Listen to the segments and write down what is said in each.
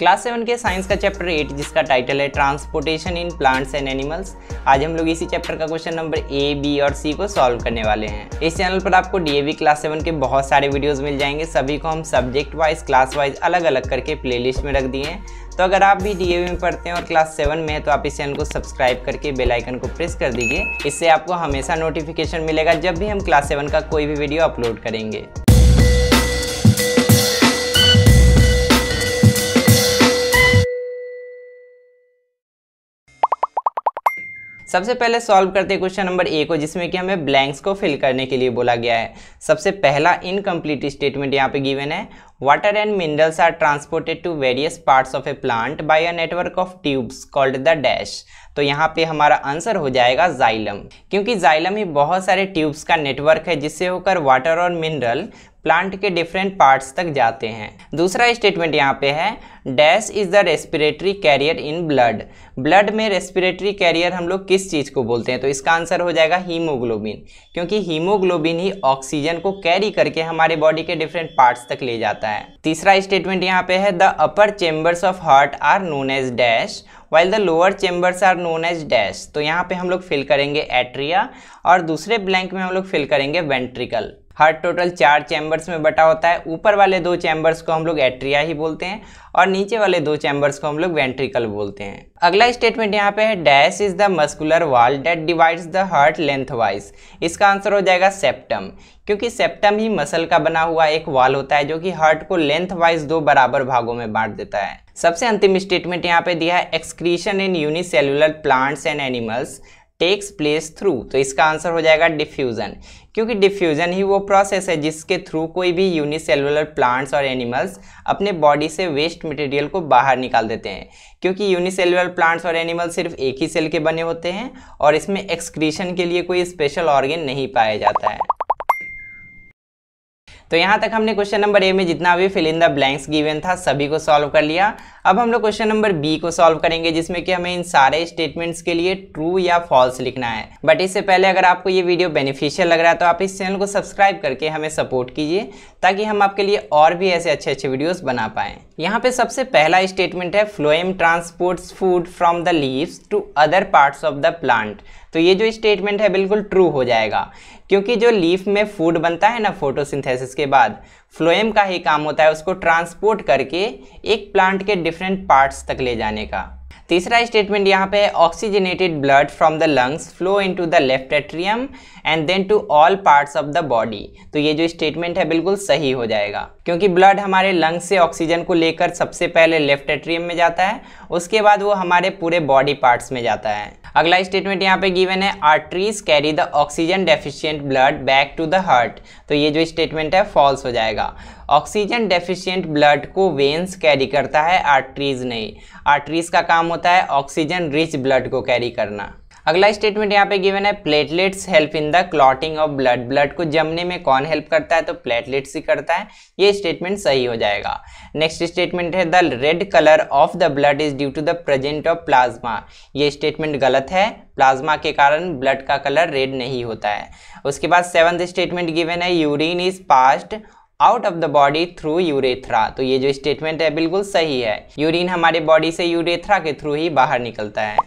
class seven के science का chapter eight जिसका टाइटल है transportation in plants and animals आज हम लोग इसी चैप्टर का क्वेश्चन नंबर ए बी और सी को सॉल्व करने वाले हैं इस चैनल पर आपको डीएवी क्लास सेवन के बहुत सारे वीडियोस मिल जाएंगे सभी को हम सब्जेक्ट वाइज क्लास वाइज अलग अलग करके लिस्ट में रख दिए हैं तो अगर आप भी डी में पढ़ते हैं और क्लास सेवन में है तो आप इस चैनल को सब्सक्राइब करके बेल आइकन को प्रेस कर दीजिए इससे आपको हमेशा नोटिफिकेशन मिलेगा जब भी हम क्लास सेवन का कोई भी वीडियो अपलोड करेंगे सबसे पहले सॉल्व करते हैं क्वेश्चन नंबर ए को जिसमें कि हमें ब्लैंक्स को फिल करने के लिए बोला गया है सबसे पहला इनकम्प्लीट स्टेटमेंट यहाँ पे गिवन है water and minerals are transported to various parts of a plant by a network of tubes called the dash तो यहाँ पे हमारा आंसर हो जाएगा जाइलम क्योंकि जाइलम ही बहुत सारे ट्यूब्स का नेटवर्क है जिससे होकर वाटर और मिनरल प्लांट के डिफरेंट पार्ट्स तक जाते हैं दूसरा स्टेटमेंट यहाँ पे है dash is the respiratory carrier in blood blood में रेस्पिरेटरी कैरियर हम लोग किस चीज़ को बोलते हैं तो इसका आंसर हो जाएगा हीमोग्लोबिन क्योंकि हीमोग्लोबिन ही ऑक्सीजन को कैरी करके हमारे बॉडी के डिफरेंट पार्ट्स तक ले जाता है तीसरा स्टेटमेंट यहाँ पे है the upper chambers of heart are known as dash while the lower chambers are known as dash तो यहाँ पे हम लोग फिल करेंगे एट्रिया और दूसरे ब्लैंक में हम लोग फिल करेंगे वेंट्रिकल हर टोटल चार चैम्बर्स में बटा होता है ऊपर वाले दो चैम्बर्स को हम लोग एट्रिया ही बोलते हैं और नीचे वाले दो चैम्बर्स को हम लोग वेंट्रिकल बोलते हैं अगला स्टेटमेंट यहाँ पे है dash is the muscular wall that divides the heart lengthwise इसका आंसर हो जाएगा सेप्टम क्योंकि सेप्टम ही मसल का बना हुआ एक वॉल होता है जो कि हार्ट को लेंथ वाइज दो बराबर भागों में बांट देता है सबसे अंतिम स्टेटमेंट यहाँ पे दिया है excretion in unicellular plants and animals takes place through तो इसका आंसर हो जाएगा डिफ्यूज़न क्योंकि डिफ्यूज़न ही वो प्रोसेस है जिसके थ्रू कोई भी यूनिसेलुलर प्लांट्स और एनिमल्स अपने बॉडी से वेस्ट मटेरियल को बाहर निकाल देते हैं क्योंकि यूनिसेलुलर प्लांट्स और एनिमल्स सिर्फ एक ही सेल के बने होते हैं और इसमें एक्सक्रीशन के लिए कोई स्पेशल ऑर्गेन नहीं पाया जाता है तो यहाँ तक हमने क्वेश्चन नंबर ए में जितना भी fill in the blanks given था सभी को सॉल्व कर लिया अब हम लोग क्वेश्चन नंबर बी को सॉल्व करेंगे जिसमें कि हमें इन सारे स्टेटमेंट्स के लिए ट्रू या फॉल्स लिखना है बट इससे पहले अगर आपको ये वीडियो बेनिफिशियल लग रहा है तो आप इस चैनल को सब्सक्राइब करके हमें सपोर्ट कीजिए ताकि हम आपके लिए और भी ऐसे अच्छे अच्छे वीडियोज़ बना पाएँ यहाँ पे सबसे पहला स्टेटमेंट है phloem transports food from the leaves to other parts of the plant तो ये जो स्टेटमेंट है बिल्कुल ट्रू हो जाएगा क्योंकि जो लीफ में फूड बनता है ना फोटोसिंथेसिस के बाद फ्लोएम का ही काम होता है उसको ट्रांसपोर्ट करके एक प्लांट के डिफरेंट पार्ट्स तक ले जाने का तीसरा स्टेटमेंट यहाँ पे oxygenated blood from the lungs flow into the left atrium and then to all parts of the body तो ये जो स्टेटमेंट है बिल्कुल सही हो जाएगा क्योंकि ब्लड हमारे लंग्स से ऑक्सीजन को लेकर सबसे पहले लेफ्ट एट्रियम में जाता है उसके बाद वो हमारे पूरे बॉडी पार्ट्स में जाता है अगला स्टेटमेंट यहाँ पे गिवन है arteries carry the oxygen deficient blood back to the heart तो ये जो स्टेटमेंट है फॉल्स हो जाएगा ऑक्सीजन डेफिशिएंट ब्लड को वेन्स कैरी करता है आर्टरीज नहीं आर्टरीज का काम होता है ऑक्सीजन रिच ब्लड को कैरी करना अगला स्टेटमेंट यहाँ पे गिवन है platelets help in the clotting of blood blood को जमने में कौन हेल्प करता है तो प्लेटलेट्स ही करता है ये स्टेटमेंट सही हो जाएगा नेक्स्ट स्टेटमेंट है the red colour of the blood is due to the present of plasma ये स्टेटमेंट गलत है प्लाज्मा के कारण ब्लड का कलर रेड नहीं होता है उसके बाद सेवन्थ स्टेटमेंट गिवेन है urine is passed out of the body through urethra तो ये जो स्टेटमेंट है बिल्कुल सही है यूरिन हमारे बॉडी से यूरेथ्रा के थ्रू ही बाहर निकलता है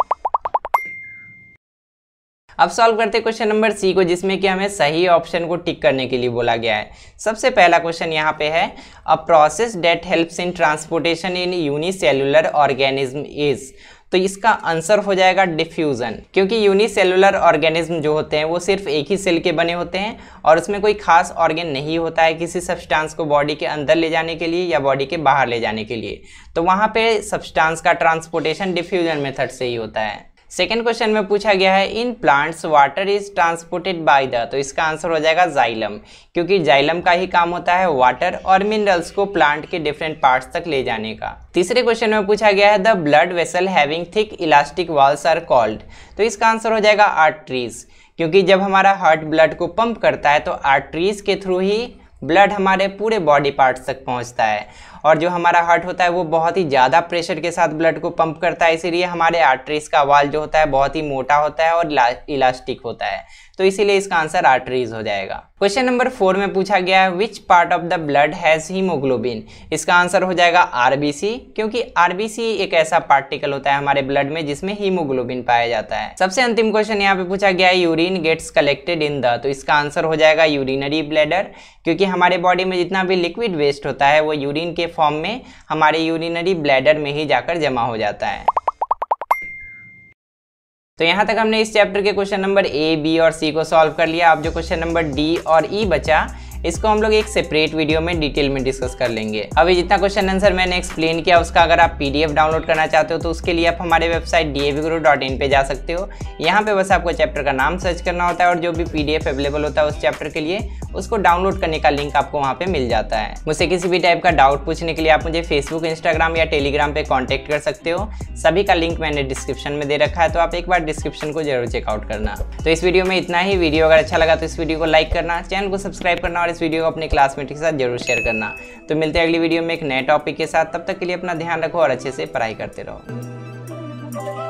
अब सॉल्व करते क्वेश्चन नंबर सी को जिसमें कि हमें सही ऑप्शन को टिक करने के लिए बोला गया है सबसे पहला क्वेश्चन यहाँ पे है a process that helps in transportation in unicellular organism is तो इसका आंसर हो जाएगा डिफ्यूज़न क्योंकि यूनिसेलुलर ऑर्गेनिज्म जो होते हैं वो सिर्फ एक ही सेल के बने होते हैं और उसमें कोई खास ऑर्गेन नहीं होता है किसी सब्सटेंस को बॉडी के अंदर ले जाने के लिए या बॉडी के बाहर ले जाने के लिए तो वहाँ पे सब्सटेंस का ट्रांसपोर्टेशन डिफ्यूज़न मेथड से ही होता है सेकेंड क्वेश्चन में पूछा गया है in plants water is transported by the तो इसका आंसर हो जाएगा जाइलम क्योंकि जाइलम का ही काम होता है वाटर और मिनरल्स को प्लांट के डिफरेंट पार्ट्स तक ले जाने का तीसरे क्वेश्चन में पूछा गया है the blood vessel having thick elastic walls are called तो इसका आंसर हो जाएगा आर्टरीज क्योंकि जब हमारा हार्ट ब्लड को पंप करता है तो आर्टरीज के थ्रू ही ब्लड हमारे पूरे बॉडी पार्ट्स तक पहुंचता है और जो हमारा हार्ट होता है वो बहुत ही ज़्यादा प्रेशर के साथ ब्लड को पंप करता है इसीलिए हमारे आर्टरीज का वाल जो होता है बहुत ही मोटा होता है और इलास्टिक होता है तो इसीलिए इसका आंसर आर्टरीज हो जाएगा क्वेश्चन नंबर फोर में पूछा गया है which part of the blood has haemoglobin इसका आंसर हो जाएगा आरबीसी क्योंकि आरबीसी एक ऐसा पार्टिकल होता है हमारे ब्लड में जिसमें हीमोग्लोबिन पाया जाता है सबसे अंतिम क्वेश्चन यहाँ पे पूछा गया है urine gets collected in the तो इसका आंसर हो जाएगा यूरिनरी ब्लैडर क्योंकि हमारे बॉडी में जितना भी लिक्विड वेस्ट होता है वो यूरिन के फॉर्म में हमारे यूरिनरी ब्लैडर में ही जाकर जमा हो जाता है तो यहाँ तक हमने इस चैप्टर के क्वेश्चन नंबर ए बी और सी को सॉल्व कर लिया अब जो क्वेश्चन नंबर डी और ई e बचा इसको हम लोग एक सेपरेट वीडियो में डिटेल में डिस्कस कर लेंगे अभी जितना क्वेश्चन आंसर मैंने एक्सप्लेन किया उसका अगर आप पीडीएफ डाउनलोड करना चाहते हो तो उसके लिए आप हमारे वेबसाइट डी पे जा सकते हो यहाँ पे बस आपको चैप्टर का नाम सर्च करना होता है और जो भी पीडीएफ अवेलेबल होता है उस चैप्टर के लिए उसको डाउनलोड करने का लिंक आपको वहाँ पे मिल जाता है मुझसे किसी भी टाइप का डाउट पूछने के लिए आप मुझे फेसबुक इंस्टाग्राम या टेलीग्राम पे कांटेक्ट कर सकते हो सभी का लिंक मैंने डिस्क्रिप्शन में दे रखा है तो आप एक बार डिस्क्रिप्शन को जरूर चेकआउट करना तो इस वीडियो में इतना ही वीडियो अगर अच्छा लगा तो इस वीडियो को लाइक करना चैनल को सब्सक्राइब करना और इस वीडियो को अपने क्लासमेट के साथ जरूर शेयर करना तो मिलते हैं अगली वीडियो में एक नए टॉपिक के साथ तब तक के लिए अपना ध्यान रखो और अच्छे से पढ़ाई करते रहो